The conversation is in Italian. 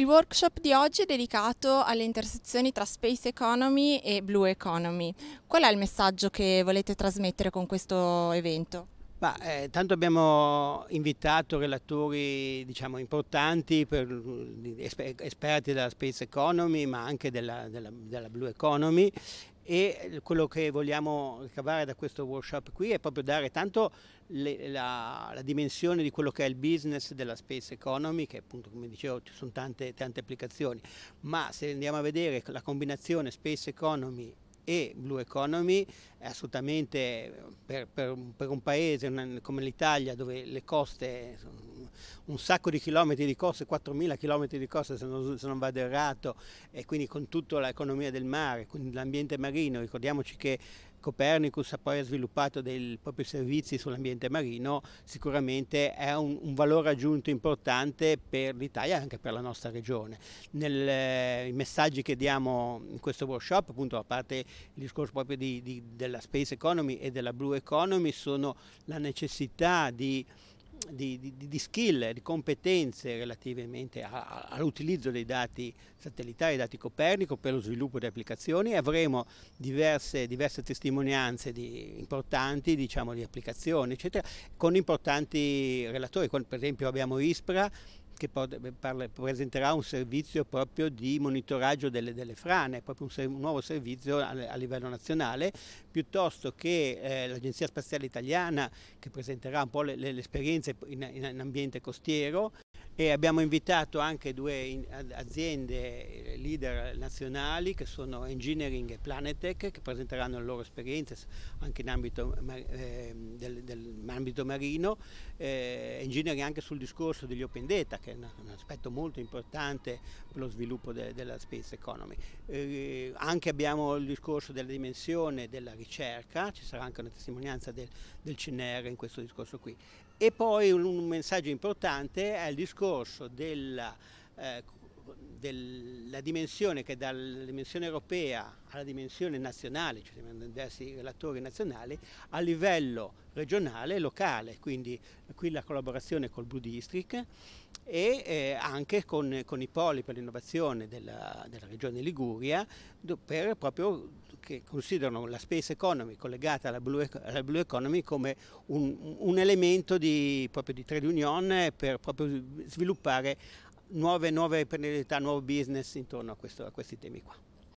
Il workshop di oggi è dedicato alle intersezioni tra space economy e blue economy. Qual è il messaggio che volete trasmettere con questo evento? Ma, eh, tanto abbiamo invitato relatori diciamo, importanti, per, esperti della space economy ma anche della, della, della blue economy e eh, quello che vogliamo ricavare da questo workshop qui è proprio dare tanto le, la, la, dimensione di quello che è il business della space economy, che appunto come dicevo ci sono tante, tante applicazioni, ma se andiamo a vedere la combinazione space economy e Blue Economy è assolutamente per, per, per un paese come l'Italia dove le coste sono un sacco di chilometri di corse, 4.000 chilometri di corse se non, se non vado errato, e quindi con tutta l'economia del mare, con l'ambiente marino. Ricordiamoci che Copernicus ha poi sviluppato dei propri servizi sull'ambiente marino, sicuramente è un, un valore aggiunto importante per l'Italia e anche per la nostra regione. Nel, eh, I messaggi che diamo in questo workshop, appunto a parte il discorso proprio di, di, della space economy e della blue economy, sono la necessità di di, di, di, skill, di competenze relativamente all'utilizzo dei dati satellitari, dei dati Copernico per lo sviluppo di applicazioni e avremo diverse, diverse testimonianze di, importanti diciamo, di applicazioni, eccetera, con importanti relatori, con, per esempio abbiamo ISPRA che eh, presenterà un servizio proprio di monitoraggio delle, delle frane, proprio un, un nuovo servizio a, a, livello nazionale, piuttosto che eh, l'Agenzia Spaziale Italiana che presenterà un po' le, le, le esperienze in, in ambiente costiero. E abbiamo invitato anche due aziende eh, leader nazionali che sono Engineering e Planetech che presenteranno le loro esperienze anche in ambito eh, del, del ambito marino, eh, in genere anche sul discorso degli open data, che è un, un aspetto molto importante per lo sviluppo de, della space economy. Eh, anche abbiamo il discorso della dimensione della ricerca, ci sarà anche una testimonianza del, del CNR in questo discorso qui. E poi un, un messaggio importante è il discorso della... Eh, del, la dimensione che dalla dimensione europea alla dimensione nazionale, cioè siamo diversi relatori nazionali, a livello regionale e locale, quindi qui la collaborazione col Blue District e eh, anche con, con, i poli per l'innovazione della, della regione Liguria, per proprio che considerano la space economy collegata alla blue, alla blue economy come un, un elemento di, proprio di trade union per proprio sviluppare nuove, nuove opportunità, nuovo business intorno a, questo, a questi temi qua.